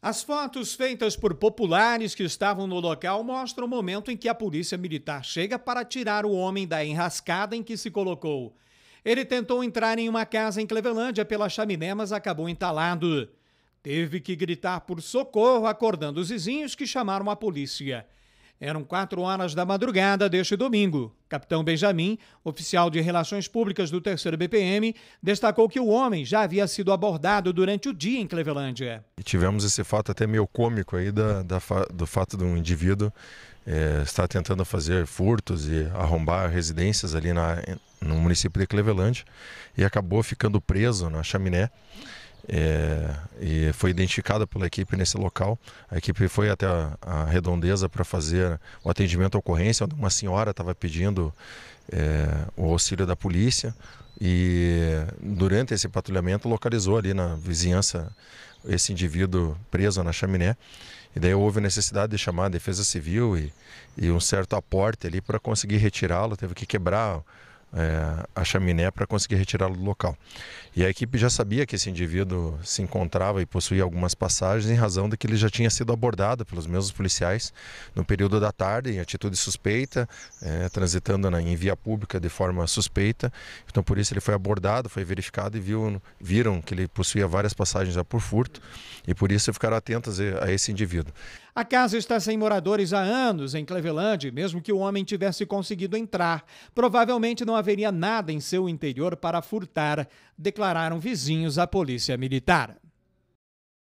As fotos feitas por populares que estavam no local mostram o momento em que a polícia militar chega para tirar o homem da enrascada em que se colocou. Ele tentou entrar em uma casa em Clevelândia pela chaminé, mas acabou entalado. Teve que gritar por socorro, acordando os vizinhos que chamaram a polícia. Eram quatro horas da madrugada deste domingo. Capitão Benjamin, oficial de Relações Públicas do 3 BPM, destacou que o homem já havia sido abordado durante o dia em Clevelândia. E tivemos esse fato até meio cômico aí da, da, do fato de um indivíduo é, estar tentando fazer furtos e arrombar residências ali na, no município de Clevelândia e acabou ficando preso na chaminé. É, e foi identificada pela equipe nesse local. A equipe foi até a, a redondeza para fazer o atendimento à ocorrência, onde uma senhora estava pedindo é, o auxílio da polícia e durante esse patrulhamento localizou ali na vizinhança esse indivíduo preso na chaminé. E daí houve necessidade de chamar a Defesa Civil e, e um certo aporte ali para conseguir retirá-lo. Teve que quebrar é, a chaminé para conseguir retirá-lo do local. E a equipe já sabia que esse indivíduo se encontrava e possuía algumas passagens em razão de que ele já tinha sido abordado pelos mesmos policiais no período da tarde, em atitude suspeita, é, transitando na, em via pública de forma suspeita. Então, por isso, ele foi abordado, foi verificado e viu, viram que ele possuía várias passagens já por furto, e por isso ficaram atentos a esse indivíduo. A casa está sem moradores há anos em Cleveland, mesmo que o homem tivesse conseguido entrar. Provavelmente não haveria nada em seu interior para furtar, declararam vizinhos à polícia militar.